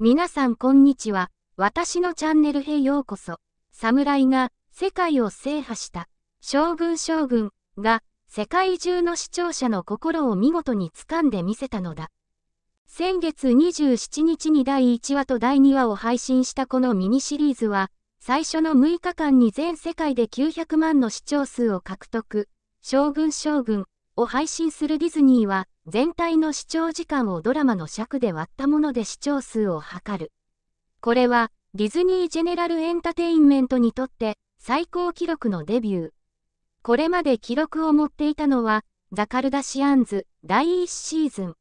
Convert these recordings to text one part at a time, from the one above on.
皆さんこんにちは。私のチャンネルへようこそ。侍が世界を制覇した将軍将軍が世界中の視聴者の心を見事に掴んでみせたのだ。先月27日に第1話と第2話を配信したこのミニシリーズは、最初の6日間に全世界で900万の視聴数を獲得。将軍将軍を配信するディズニーは、全体の視聴時間をドラマの尺で割ったもので視聴数を測る。これは、ディズニー・ジェネラル・エンタテインメントにとって、最高記録のデビュー。これまで記録を持っていたのは、ザ・カルダシアンズ第1シーズン。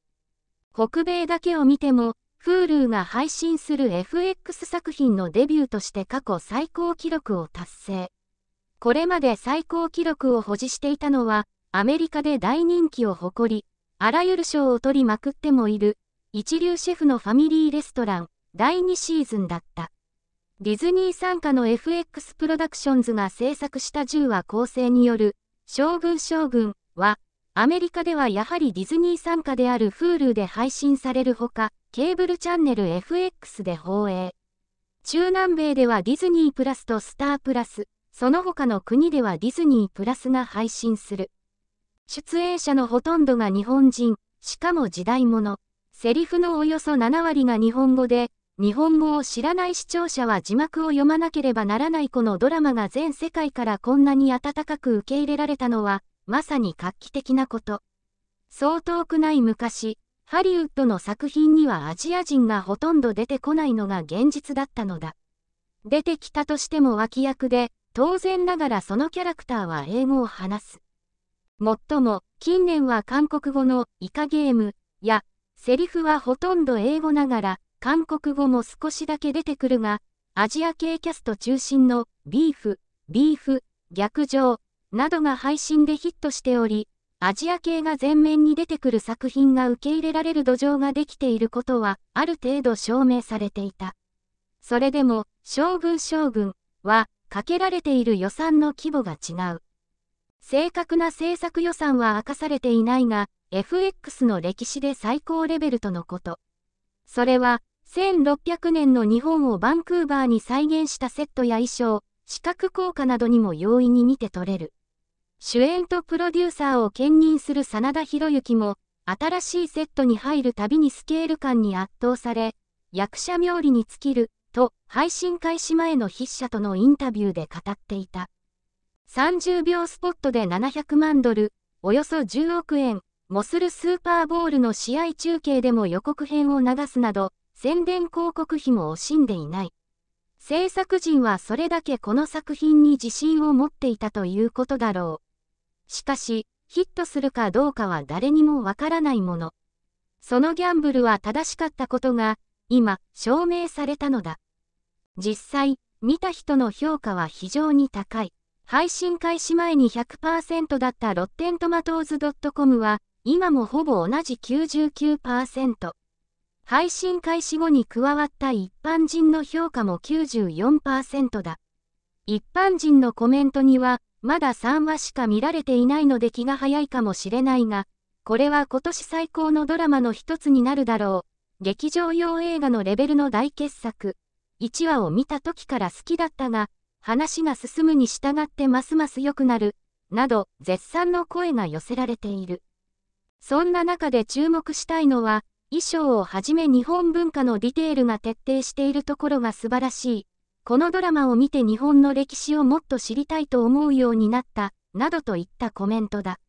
北米だけを見ても、Hulu が配信する FX 作品のデビューとして過去最高記録を達成。これまで最高記録を保持していたのは、アメリカで大人気を誇り、あらゆる賞を取りまくってもいる、一流シェフのファミリーレストラン、第2シーズンだった。ディズニー傘下の FX プロダクションズが制作した10話構成による、将軍将軍は、アメリカではやはりディズニー傘下である Hulu で配信されるほか、ケーブルチャンネル FX で放映。中南米ではディズニープラスとスタープラス、その他の国ではディズニープラスが配信する。出演者のほとんどが日本人、しかも時代物。セリフのおよそ7割が日本語で、日本語を知らない視聴者は字幕を読まなければならないこのドラマが全世界からこんなに温かく受け入れられたのは、まさに画期的なこと。そう遠くない昔、ハリウッドの作品にはアジア人がほとんど出てこないのが現実だったのだ。出てきたとしても脇役で、当然ながらそのキャラクターは英語を話す。もっとも、近年は韓国語のイカゲームや、セリフはほとんど英語ながら、韓国語も少しだけ出てくるが、アジア系キャスト中心のビーフ、ビーフ、逆上などが配信でヒットしており、アジア系が前面に出てくる作品が受け入れられる土壌ができていることは、ある程度証明されていた。それでも、将軍将軍は、かけられている予算の規模が違う。正確な政策予算は明かされていないが、FX の歴史で最高レベルとのこと。それは、1600年の日本をバンクーバーに再現したセットや衣装、視覚効果などにも容易に見て取れる。主演とプロデューサーを兼任する真田広之も、新しいセットに入るたびにスケール感に圧倒され、役者冥利に尽きる、と配信開始前の筆者とのインタビューで語っていた。30秒スポットで700万ドル、およそ10億円、モスルスーパーボールの試合中継でも予告編を流すなど、宣伝広告費も惜しんでいない。制作陣はそれだけこの作品に自信を持っていたということだろう。しかし、ヒットするかどうかは誰にもわからないもの。そのギャンブルは正しかったことが、今、証明されたのだ。実際、見た人の評価は非常に高い。配信開始前に100%だったロッテントマトーズ .com は、今もほぼ同じ99%。配信開始後に加わった一般人の評価も94%だ。一般人のコメントには、まだ3話しか見られていないので気が早いかもしれないが、これは今年最高のドラマの一つになるだろう。劇場用映画のレベルの大傑作。1話を見た時から好きだったが、話が進むに従ってますます良くなる、など絶賛の声が寄せられている。そんな中で注目したいのは、衣装をはじめ日本文化のディテールが徹底しているところが素晴らしい。このドラマを見て日本の歴史をもっと知りたいと思うようになった、などといったコメントだ。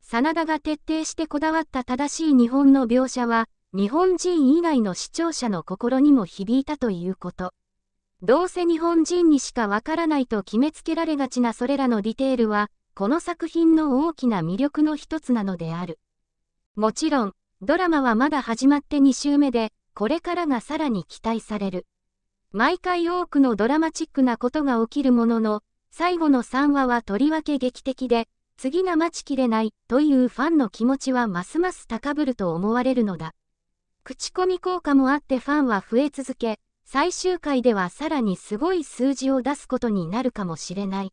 真田が徹底してこだわった正しい日本の描写は、日本人以外の視聴者の心にも響いたということ。どうせ日本人にしかわからないと決めつけられがちなそれらのディテールは、この作品の大きな魅力の一つなのである。もちろん、ドラマはまだ始まって2週目で、これからがさらに期待される。毎回多くのドラマチックなことが起きるものの、最後の3話はとりわけ劇的で、次が待ちきれないというファンの気持ちはますます高ぶると思われるのだ。口コミ効果もあってファンは増え続け、最終回ではさらにすごい数字を出すことになるかもしれない。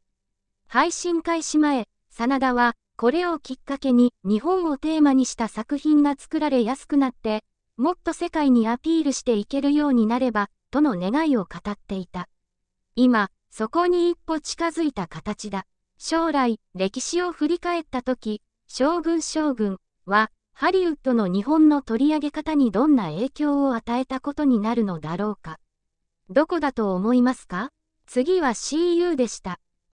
配信開始前、真田は、これをきっかけに日本をテーマにした作品が作られやすくなって、もっと世界にアピールしていけるようになれば、との願いを語っていた。今、そこに一歩近づいた形だ。将来、歴史を振り返った時、将軍将軍は、ハリウッドの日本の取り上げ方にどんな影響を与えたことになるのだろうか。どこだと思いますか次は CU でした。